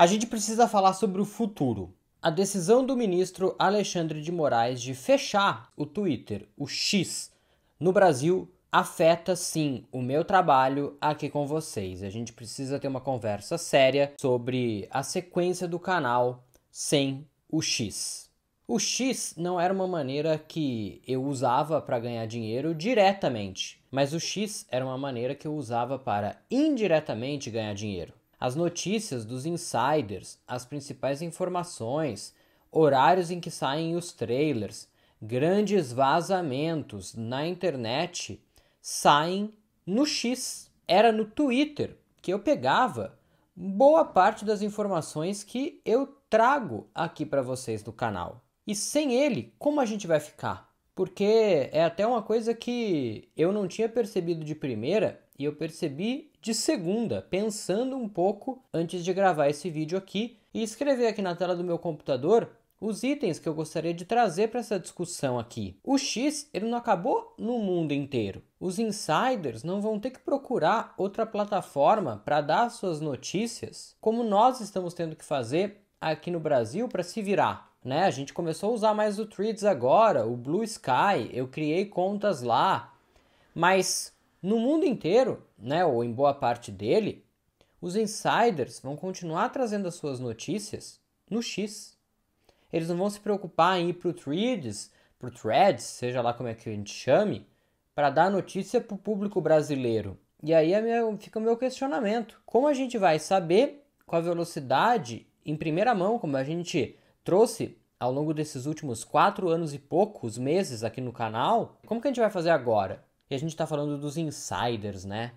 A gente precisa falar sobre o futuro. A decisão do ministro Alexandre de Moraes de fechar o Twitter, o X, no Brasil afeta sim o meu trabalho aqui com vocês. A gente precisa ter uma conversa séria sobre a sequência do canal sem o X. O X não era uma maneira que eu usava para ganhar dinheiro diretamente, mas o X era uma maneira que eu usava para indiretamente ganhar dinheiro as notícias dos insiders, as principais informações, horários em que saem os trailers, grandes vazamentos na internet saem no X. Era no Twitter que eu pegava boa parte das informações que eu trago aqui para vocês do canal. E sem ele, como a gente vai ficar? Porque é até uma coisa que eu não tinha percebido de primeira e eu percebi de segunda, pensando um pouco antes de gravar esse vídeo aqui e escrever aqui na tela do meu computador os itens que eu gostaria de trazer para essa discussão aqui. O X ele não acabou no mundo inteiro. Os insiders não vão ter que procurar outra plataforma para dar suas notícias, como nós estamos tendo que fazer aqui no Brasil para se virar. Né? A gente começou a usar mais o Threads agora, o Blue Sky, eu criei contas lá, mas no mundo inteiro, né, ou em boa parte dele, os insiders vão continuar trazendo as suas notícias no X. Eles não vão se preocupar em ir para o Threads, para Threads, seja lá como é que a gente chame, para dar notícia para o público brasileiro. E aí é minha, fica o meu questionamento. Como a gente vai saber com a velocidade em primeira mão, como a gente trouxe ao longo desses últimos quatro anos e poucos meses aqui no canal, como que a gente vai fazer agora? E a gente está falando dos insiders, né?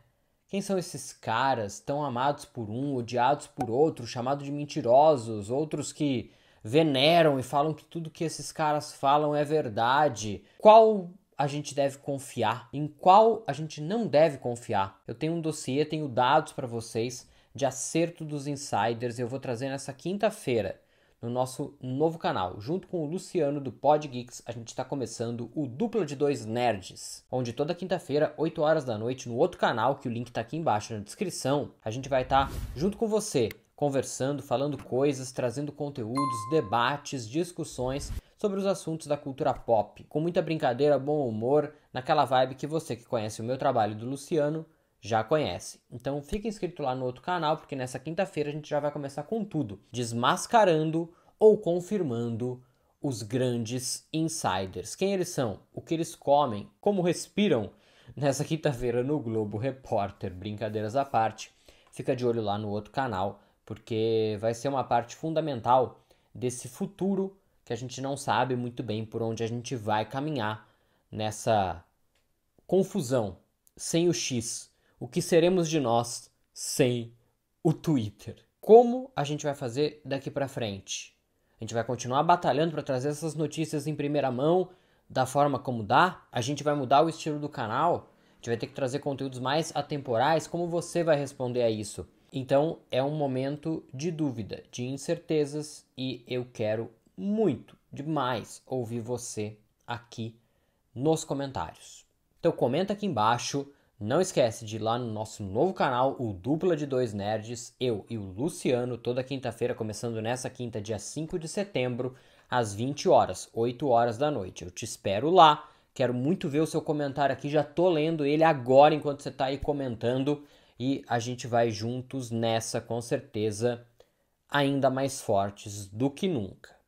Quem são esses caras tão amados por um, odiados por outro, chamados de mentirosos, outros que veneram e falam que tudo que esses caras falam é verdade? Qual a gente deve confiar? Em qual a gente não deve confiar? Eu tenho um dossiê, tenho dados para vocês de acerto dos insiders, eu vou trazer nessa quinta-feira no nosso novo canal. Junto com o Luciano do PodGeeks, a gente está começando o Dupla de Dois Nerds, onde toda quinta-feira, 8 horas da noite, no outro canal, que o link está aqui embaixo na descrição, a gente vai estar tá junto com você, conversando, falando coisas, trazendo conteúdos, debates, discussões sobre os assuntos da cultura pop, com muita brincadeira, bom humor, naquela vibe que você que conhece o meu trabalho do Luciano já conhece. Então fica inscrito lá no outro canal, porque nessa quinta-feira a gente já vai começar com tudo, desmascarando ou confirmando os grandes insiders. Quem eles são? O que eles comem? Como respiram? Nessa quinta-feira no Globo Repórter, brincadeiras à parte. Fica de olho lá no outro canal, porque vai ser uma parte fundamental desse futuro que a gente não sabe muito bem por onde a gente vai caminhar nessa confusão sem o X o que seremos de nós sem o Twitter. Como a gente vai fazer daqui para frente? A gente vai continuar batalhando para trazer essas notícias em primeira mão, da forma como dá. A gente vai mudar o estilo do canal. A gente vai ter que trazer conteúdos mais atemporais. Como você vai responder a isso? Então é um momento de dúvida, de incertezas e eu quero muito demais ouvir você aqui nos comentários. Então comenta aqui embaixo não esquece de ir lá no nosso novo canal, o Dupla de Dois Nerds, eu e o Luciano, toda quinta-feira, começando nessa quinta, dia 5 de setembro, às 20 horas, 8 horas da noite. Eu te espero lá. Quero muito ver o seu comentário aqui, já tô lendo ele agora enquanto você tá aí comentando e a gente vai juntos nessa, com certeza, ainda mais fortes do que nunca.